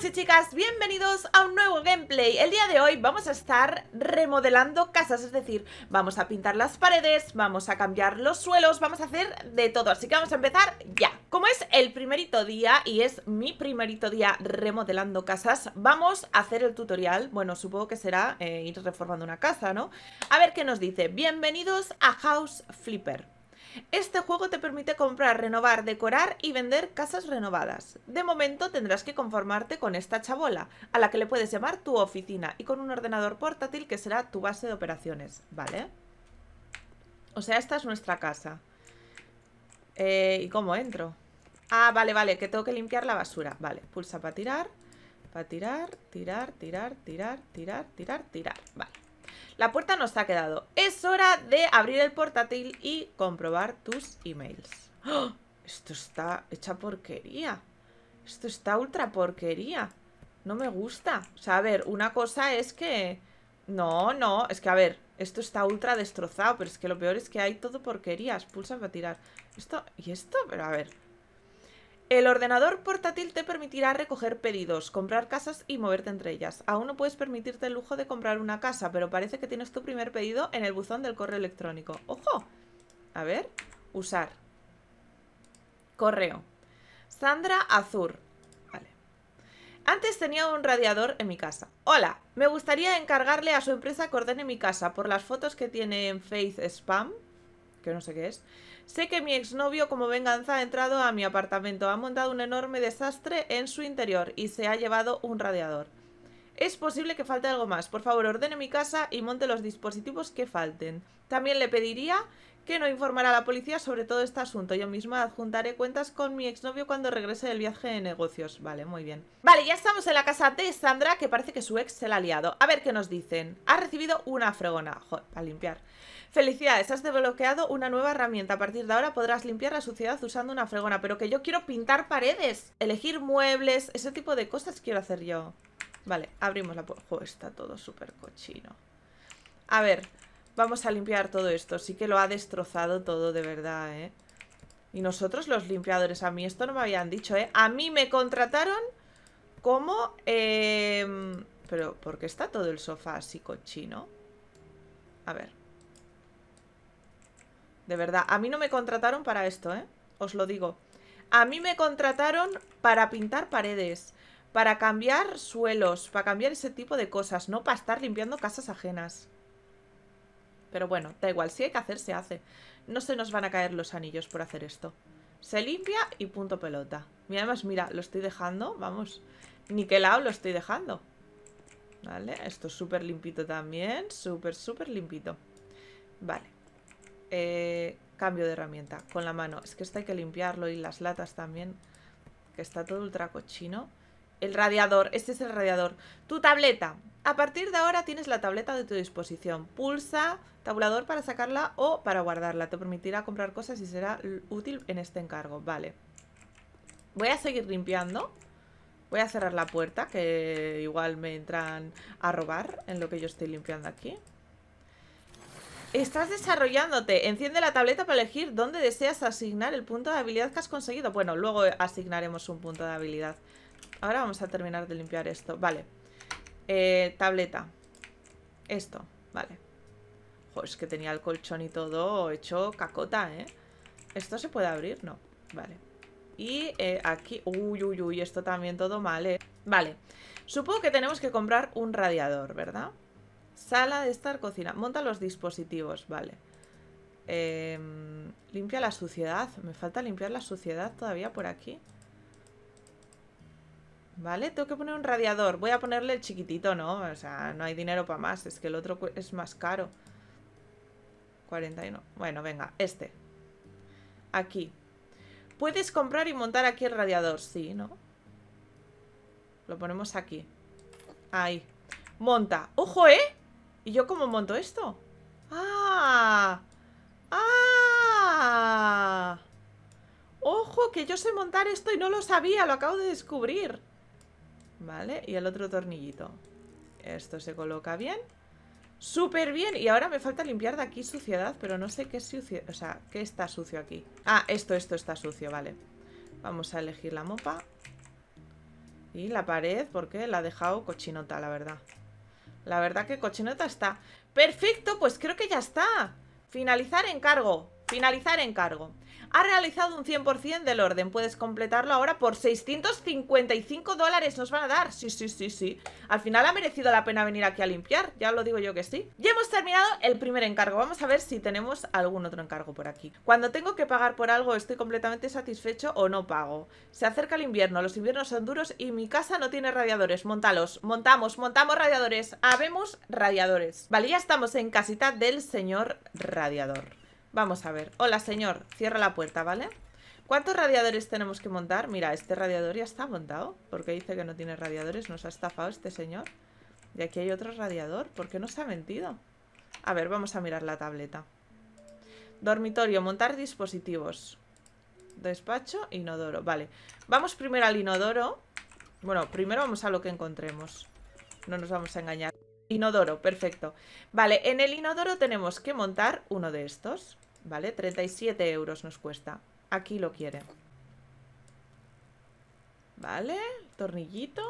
chicos chicas, bienvenidos a un nuevo gameplay El día de hoy vamos a estar remodelando casas, es decir, vamos a pintar las paredes, vamos a cambiar los suelos, vamos a hacer de todo Así que vamos a empezar ya Como es el primerito día y es mi primerito día remodelando casas, vamos a hacer el tutorial Bueno, supongo que será eh, ir reformando una casa, ¿no? A ver qué nos dice, bienvenidos a House Flipper este juego te permite comprar, renovar, decorar y vender casas renovadas. De momento tendrás que conformarte con esta chabola, a la que le puedes llamar tu oficina y con un ordenador portátil que será tu base de operaciones, ¿vale? O sea, esta es nuestra casa. Eh, ¿Y cómo entro? Ah, vale, vale, que tengo que limpiar la basura. Vale, pulsa para tirar, para tirar, tirar, tirar, tirar, tirar, tirar, tirar. Vale. La puerta nos ha quedado. Es hora de abrir el portátil y comprobar tus emails. ¡Oh! Esto está hecha porquería. Esto está ultra porquería. No me gusta. O sea, a ver, una cosa es que... No, no, es que a ver, esto está ultra destrozado, pero es que lo peor es que hay todo porquerías. Pulsas para tirar. Esto, ¿y esto? Pero a ver, el ordenador portátil te permitirá recoger pedidos, comprar casas y moverte entre ellas. Aún no puedes permitirte el lujo de comprar una casa, pero parece que tienes tu primer pedido en el buzón del correo electrónico. ¡Ojo! A ver, usar. Correo. Sandra Azur. Vale. Antes tenía un radiador en mi casa. Hola, me gustaría encargarle a su empresa que ordene mi casa por las fotos que tiene en Face Spam que no sé qué es. Sé que mi exnovio como venganza ha entrado a mi apartamento, ha montado un enorme desastre en su interior y se ha llevado un radiador. Es posible que falte algo más. Por favor, ordene mi casa y monte los dispositivos que falten. También le pediría que no informara a la policía sobre todo este asunto. Yo misma adjuntaré cuentas con mi exnovio cuando regrese del viaje de negocios. Vale, muy bien. Vale, ya estamos en la casa de Sandra, que parece que su ex se la ha liado. A ver qué nos dicen. Ha recibido una fregona. Joder, para limpiar. Felicidades, has desbloqueado una nueva herramienta. A partir de ahora podrás limpiar la suciedad usando una fregona. Pero que yo quiero pintar paredes, elegir muebles, ese tipo de cosas quiero hacer yo. Vale, abrimos la puerta. está todo súper cochino. A ver, vamos a limpiar todo esto. Sí que lo ha destrozado todo de verdad, ¿eh? Y nosotros los limpiadores, a mí esto no me habían dicho, ¿eh? A mí me contrataron como... Em, pero, ¿por qué está todo el sofá así cochino? A ver de verdad. A mí no me contrataron para esto, ¿eh? Os lo digo. A mí me contrataron para pintar paredes, para cambiar suelos, para cambiar ese tipo de cosas, no para estar limpiando casas ajenas. Pero bueno, da igual, si hay que hacer, se hace. No se nos van a caer los anillos por hacer esto. Se limpia y punto pelota. Y además, mira, lo estoy dejando, vamos, lado lo estoy dejando. Vale, esto es súper limpito también, súper, súper limpito. Vale. Eh, cambio de herramienta con la mano. Es que esto hay que limpiarlo y las latas también, que está todo ultra cochino. El radiador, este es el radiador. Tu tableta. A partir de ahora tienes la tableta de tu disposición. Pulsa tabulador para sacarla o para guardarla. Te permitirá comprar cosas y será útil en este encargo. Vale. Voy a seguir limpiando. Voy a cerrar la puerta, que igual me entran a robar en lo que yo estoy limpiando aquí. Estás desarrollándote. Enciende la tableta para elegir dónde deseas asignar el punto de habilidad que has conseguido. Bueno, luego asignaremos un punto de habilidad. Ahora vamos a terminar de limpiar esto. Vale. Eh, tableta. Esto. Vale. Joder, es que tenía el colchón y todo hecho cacota, ¿eh? ¿Esto se puede abrir? No. Vale. Y eh, aquí... Uy, uy, uy. Esto también todo mal, ¿eh? Vale. Supongo que tenemos que comprar un radiador, ¿verdad? Sala de estar, cocina. Monta los dispositivos, vale. Em, limpia la suciedad. Me falta limpiar la suciedad todavía por aquí. Vale, tengo que poner un radiador. Voy a ponerle el chiquitito, ¿no? O sea, no hay dinero para más. Es que el otro es más caro. 41. Bueno, venga, este. Aquí. Puedes comprar y montar aquí el radiador. Sí, ¿no? Lo ponemos aquí. Ahí. Monta. ¡Ojo, eh! ¿Y yo cómo monto esto? ¡Ah! ¡Ah! ¡Ojo! Que yo sé montar esto y no lo sabía, lo acabo de descubrir. Vale, y el otro tornillito. Esto se coloca bien. ¡Súper bien! Y ahora me falta limpiar de aquí suciedad, pero no sé qué O sea, ¿qué está sucio aquí? Ah, esto, esto está sucio, vale. Vamos a elegir la mopa. Y la pared, porque la ha dejado cochinota, la verdad. La verdad que cochinota está. Perfecto, pues creo que ya está. Finalizar encargo. Finalizar encargo ha realizado un 100% del orden. Puedes completarlo ahora por 655 dólares. Nos van a dar. Sí, sí, sí, sí. Al final ha merecido la pena venir aquí a limpiar. Ya lo digo yo que sí. Ya hemos terminado el primer encargo. Vamos a ver si tenemos algún otro encargo por aquí. Cuando tengo que pagar por algo, estoy completamente satisfecho o no pago. Se acerca el invierno. Los inviernos son duros y mi casa no tiene radiadores. Montalos. Montamos, montamos radiadores. Habemos radiadores. Vale, ya estamos en casita del señor radiador. Vamos a ver. Hola, señor. Cierra la puerta, ¿vale? ¿Cuántos radiadores tenemos que montar? Mira, este radiador ya está montado. Porque dice que no tiene radiadores. Nos ha estafado este señor. Y aquí hay otro radiador. ¿Por qué nos ha mentido? A ver, vamos a mirar la tableta. Dormitorio, montar dispositivos. Despacho, inodoro. Vale. Vamos primero al inodoro. Bueno, primero vamos a lo que encontremos. No nos vamos a engañar. Inodoro, perfecto. Vale, en el inodoro tenemos que montar uno de estos, ¿vale? 37 euros nos cuesta. Aquí lo quiere. ¿Vale? Tornillito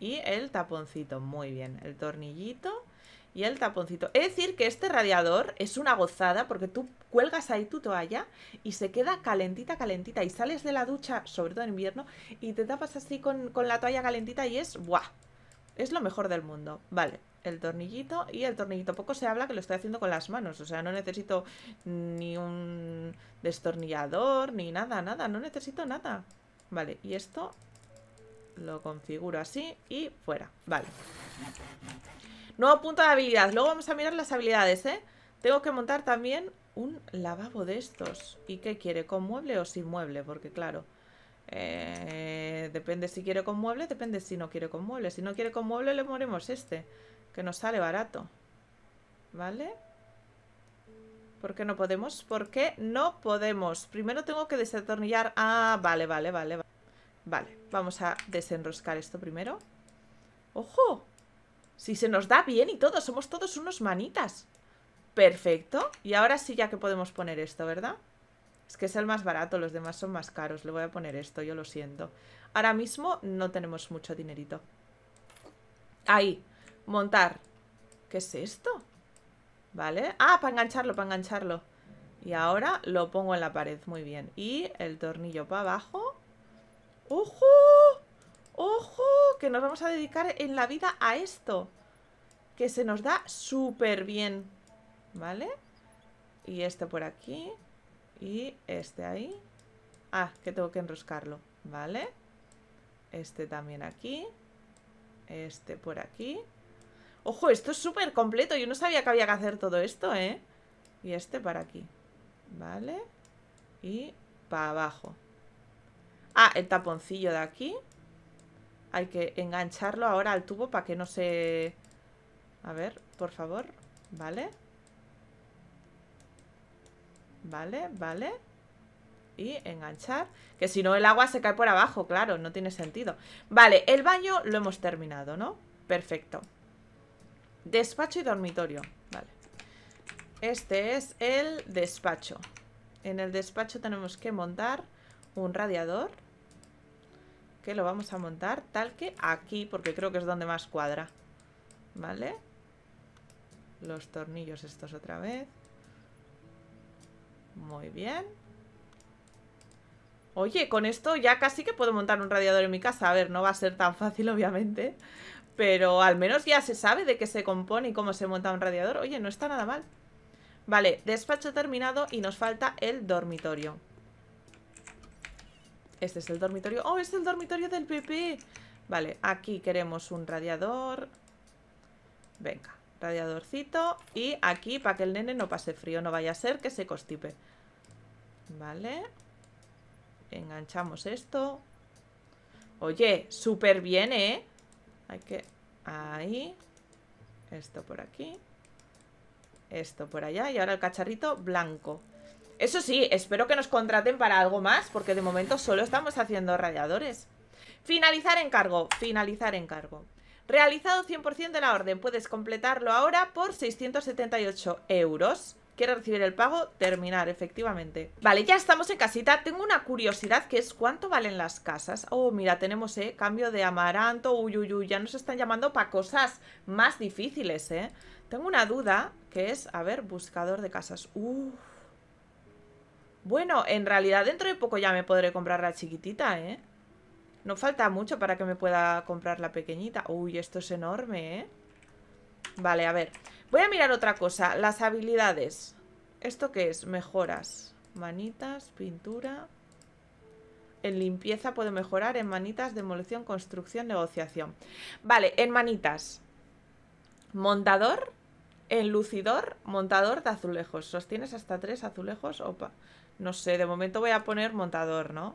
y el taponcito. Muy bien, el tornillito y el taponcito. Es decir que este radiador es una gozada porque tú cuelgas ahí tu toalla y se queda calentita, calentita. Y sales de la ducha, sobre todo en invierno, y te tapas así con, la toalla calentita y es ¡buah! Es lo mejor del mundo. Vale el tornillito y el tornillito poco se habla que lo estoy haciendo con las manos, o sea, no necesito ni un destornillador ni nada, nada, no necesito nada. Vale, y esto lo configuro así y fuera, vale. Nuevo punto de habilidad, luego vamos a mirar las habilidades, ¿eh? Tengo que montar también un lavabo de estos. ¿Y qué quiere? ¿Con mueble o sin mueble? Porque claro... Eh, depende si quiere con mueble, depende si no quiere con mueble. Si no quiere con mueble, le moremos este que nos sale barato. ¿Vale? ¿Por qué no podemos? ¿Por qué no podemos? Primero tengo que desatornillar... Ah, vale, vale, vale. Vale, vamos a desenroscar esto primero. ¡Ojo! Si se nos da bien y todo, somos todos unos manitas. Perfecto. Y ahora sí ya que podemos poner esto, ¿verdad? Es que es el más barato, los demás son más caros. Le voy a poner esto, yo lo siento. Ahora mismo no tenemos mucho dinerito. Ahí. Montar. ¿Qué es esto? ¿Vale? Ah, para engancharlo, para engancharlo. Y ahora lo pongo en la pared, muy bien. Y el tornillo para abajo. ¡Ojo! ¡Ojo! Que nos vamos a dedicar en la vida a esto. Que se nos da súper bien. ¿Vale? Y este por aquí. Y este ahí. Ah, que tengo que enroscarlo. ¿Vale? Este también aquí. Este por aquí. Ojo, esto es súper completo. Yo no sabía que había que hacer todo esto, ¿eh? Y este para aquí. Vale. Y para abajo. Ah, el taponcillo de aquí. Hay que engancharlo ahora al tubo para que no se... A ver, por favor. Vale. Vale, vale. Y enganchar. Que si no el agua se cae por abajo, claro, no tiene sentido. Vale, el baño lo hemos terminado, ¿no? Perfecto. Despacho y dormitorio. Vale. Este es el despacho. En el despacho tenemos que montar un radiador. Que lo vamos a montar tal que aquí, porque creo que es donde más cuadra. ¿Vale? Los tornillos estos otra vez. Muy bien. Oye, con esto ya casi que puedo montar un radiador en mi casa. A ver, no va a ser tan fácil, obviamente. Pero al menos ya se sabe de qué se compone y cómo se monta un radiador. Oye, no está nada mal. Vale, despacho terminado y nos falta el dormitorio. Este es el dormitorio. ¡Oh, es el dormitorio del pipí! Vale, aquí queremos un radiador. Venga, radiadorcito. Y aquí para que el nene no pase frío. No vaya a ser que se constipe. Vale. Enganchamos esto. Oye, súper bien, ¿eh? Hay que... Ahí. Esto por aquí. Esto por allá. Y ahora el cacharrito blanco. Eso sí, espero que nos contraten para algo más, porque de momento solo estamos haciendo radiadores. Finalizar encargo. Finalizar encargo. Realizado 100% de la orden. Puedes completarlo ahora por 678 euros. Quiere recibir el pago, terminar, efectivamente. Vale, ya estamos en casita. Tengo una curiosidad que es cuánto valen las casas. Oh, mira, tenemos, eh, cambio de amaranto. Uy, uy, uy, ya nos están llamando para cosas más difíciles, eh. Tengo una duda que es, a ver, buscador de casas. Uf. Bueno, en realidad dentro de poco ya me podré comprar la chiquitita, ¿eh? No falta mucho para que me pueda comprar la pequeñita. Uy, esto es enorme, ¿eh? Vale, a ver. Voy a mirar otra cosa. Las habilidades. ¿Esto qué es? Mejoras. Manitas, pintura... En limpieza puedo mejorar, en manitas, demolición, construcción, negociación. Vale, en manitas. Montador, lucidor, montador de azulejos. Sostienes hasta tres azulejos. Opa. No sé, de momento voy a poner montador, ¿no?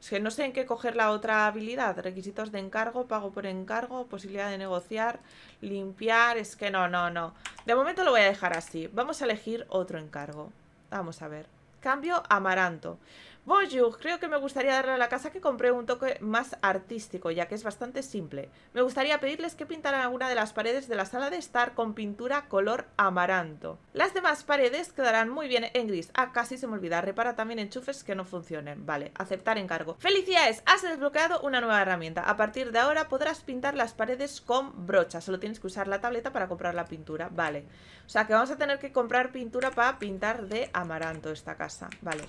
Es que no sé en qué coger la otra habilidad. Requisitos de encargo, pago por encargo, posibilidad de negociar, limpiar. Es que no, no, no. De momento lo voy a dejar así. Vamos a elegir otro encargo. Vamos a ver. Cambio amaranto. Bonjour, creo que me gustaría darle a la casa que compré un toque más artístico, ya que es bastante simple. Me gustaría pedirles que pintaran alguna de las paredes de la sala de estar con pintura color amaranto. Las demás paredes quedarán muy bien en gris. Ah, casi se me olvida, repara también enchufes que no funcionen. Vale, aceptar encargo. ¡Felicidades! Has desbloqueado una nueva herramienta. A partir de ahora podrás pintar las paredes con brocha. Solo tienes que usar la tableta para comprar la pintura. Vale. O sea que vamos a tener que comprar pintura para pintar de amaranto esta casa. Vale.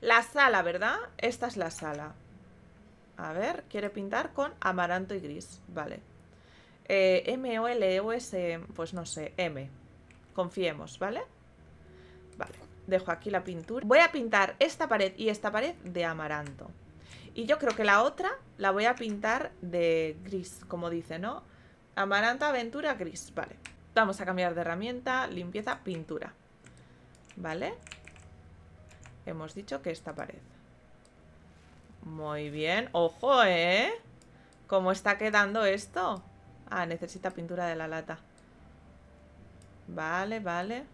La sala ¿verdad? Esta es la sala. A ver, quiere pintar con amaranto y gris. Vale. Eh, M, O, L, e O, S, e, pues no sé, M. Confiemos, ¿vale? Vale, dejo aquí la pintura. Voy a pintar esta pared y esta pared de amaranto. Y yo creo que la otra la voy a pintar de gris, como dice, ¿no? Amaranto, aventura, gris, vale. Vamos a cambiar de herramienta, limpieza, pintura. ¿Vale? Hemos dicho que esta pared. Muy bien. ¡Ojo, eh! ¿Cómo está quedando esto? Ah, necesita pintura de la lata. Vale, vale.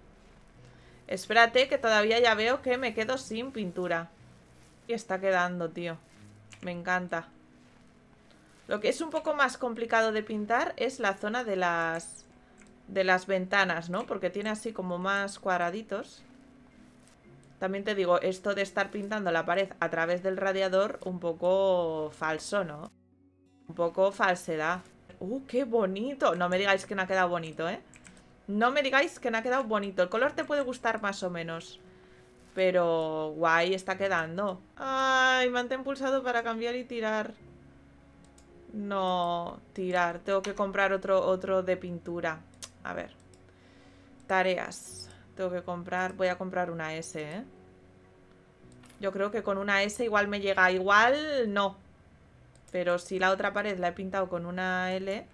Espérate, que todavía ya veo que me quedo sin pintura. Y está quedando, tío. Me encanta. Lo que es un poco más complicado de pintar es la zona de las... De las ventanas, ¿no? Porque tiene así como más cuadraditos. También te digo, esto de estar pintando la pared a través del radiador, un poco falso, ¿no? Un poco falsedad. ¡Uh, qué bonito! No me digáis que no ha quedado bonito, ¿eh? No me digáis que no ha quedado bonito. El color te puede gustar más o menos. Pero guay está quedando. Ay, mantén pulsado para cambiar y tirar. No, tirar. Tengo que comprar otro, otro de pintura. A ver. Tareas. Tengo que comprar... Voy a comprar una S, ¿eh? Yo creo que con una S igual me llega. Igual no. Pero si la otra pared la he pintado con una L...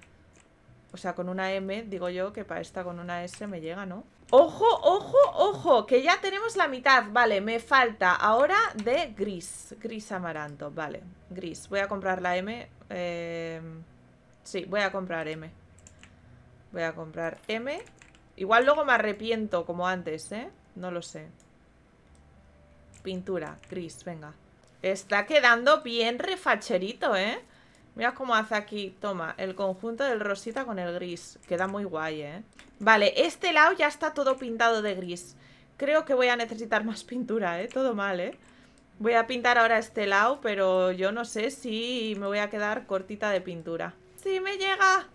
O sea, con una M, digo yo que para esta con una S me llega, ¿no? ¡Ojo, ojo, ojo! Que ya tenemos la mitad. Vale, me falta ahora de gris. Gris amaranto, vale. Gris. Voy a comprar la M. Eh, sí, voy a comprar M. Voy a comprar M. Igual luego me arrepiento como antes, ¿eh? No lo sé. Pintura, gris, venga. Está quedando bien refacherito, ¿eh? Mira cómo hace aquí, toma, el conjunto del rosita con el gris. Queda muy guay, ¿eh? Vale, este lado ya está todo pintado de gris. Creo que voy a necesitar más pintura, ¿eh? Todo mal, ¿eh? Voy a pintar ahora este lado, pero yo no sé si me voy a quedar cortita de pintura. ¡Sí, me llega!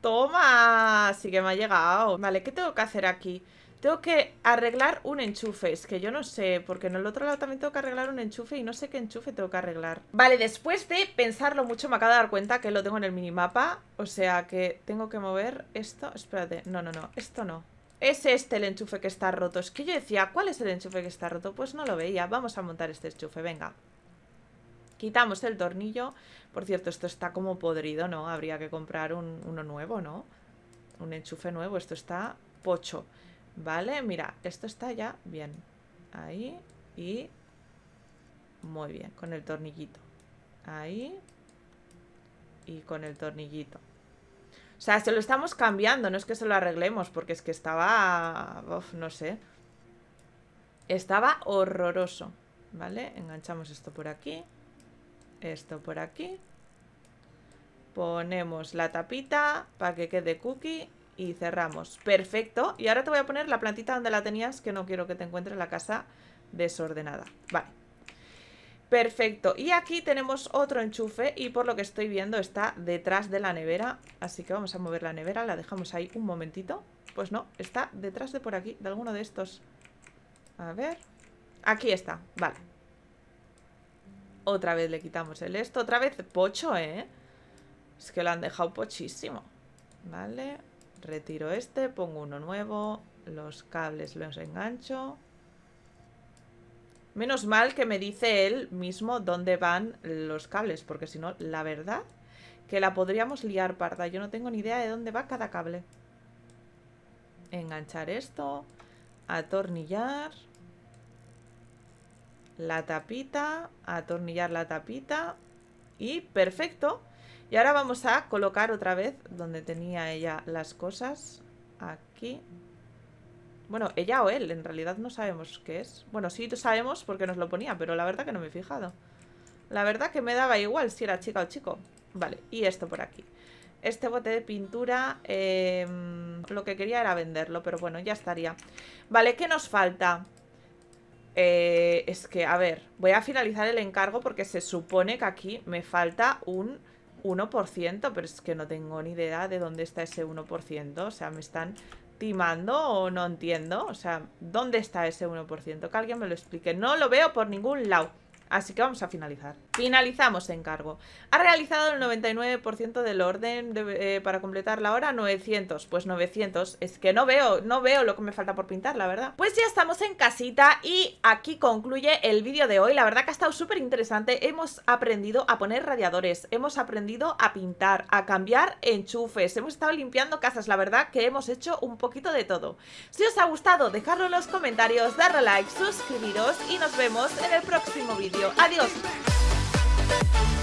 ¡Toma! Sí que me ha llegado. Vale, ¿qué tengo que hacer aquí? Tengo que arreglar un enchufe, es que yo no sé, porque en el otro lado también tengo que arreglar un enchufe y no sé qué enchufe tengo que arreglar. Vale, después de pensarlo mucho me acabo de dar cuenta que lo tengo en el minimapa, o sea que tengo que mover esto, espérate, no, no, no, esto no. Es este el enchufe que está roto, es que yo decía, ¿cuál es el enchufe que está roto? Pues no lo veía, vamos a montar este enchufe, venga. Quitamos el tornillo. Por cierto, esto está como podrido, ¿no? Habría que comprar uno nuevo, ¿no? Un enchufe nuevo. Esto está pocho. ¿Vale? Mira, esto está ya bien. Ahí y... Muy bien, con el tornillito. Ahí y con el tornillito. O sea, se lo estamos cambiando, no es que se lo arreglemos, porque es que estaba... Uf, no sé. Estaba horroroso. ¿Vale? Enganchamos esto por aquí esto por aquí. Ponemos la tapita para que quede cookie y cerramos. Perfecto. Y ahora te voy a poner la plantita donde la tenías, que no quiero que te encuentres la casa desordenada. Vale. Perfecto. Y aquí tenemos otro enchufe y por lo que estoy viendo está detrás de la nevera. Así que vamos a mover la nevera, la dejamos ahí un momentito. Pues no, está detrás de por aquí, de alguno de estos. A ver. Aquí está, vale. Otra vez le quitamos el esto. Otra vez pocho, ¿eh? Es que lo han dejado pochísimo. Vale. Retiro este, pongo uno nuevo. Los cables los engancho. Menos mal que me dice él mismo dónde van los cables, porque si no, la verdad, que la podríamos liar parda. Yo no tengo ni idea de dónde va cada cable. Enganchar esto, atornillar, la tapita, atornillar la tapita y perfecto. Y ahora vamos a colocar otra vez donde tenía ella las cosas, aquí. Bueno, ella o él, en realidad no sabemos qué es. Bueno, sí sabemos por qué nos lo ponía, pero la verdad que no me he fijado. La verdad que me daba igual si era chica o chico. Vale, y esto por aquí. Este bote de pintura, em, lo que quería era venderlo, pero bueno, ya estaría. Vale, ¿qué nos falta? Eh, es que, a ver, voy a finalizar el encargo porque se supone que aquí me falta un 1%, pero es que no tengo ni idea de dónde está ese 1%. O sea, me están timando o no entiendo. O sea, ¿dónde está ese 1%? Que alguien me lo explique. No lo veo por ningún lado. Así que vamos a finalizar. Finalizamos encargo. Ha realizado el 99% del orden eh, para completar la hora 900. Pues 900. Es que no veo, no veo lo que me falta por pintar, la verdad. Pues ya estamos en casita y aquí concluye el vídeo de hoy. La verdad que ha estado súper interesante. Hemos aprendido a poner radiadores. Hemos aprendido a pintar, a cambiar enchufes. Hemos estado limpiando casas. La verdad que hemos hecho un poquito de todo. Si os ha gustado, dejadlo en los comentarios, darle like, suscribiros y nos vemos en el próximo vídeo. Adiós. Thank you.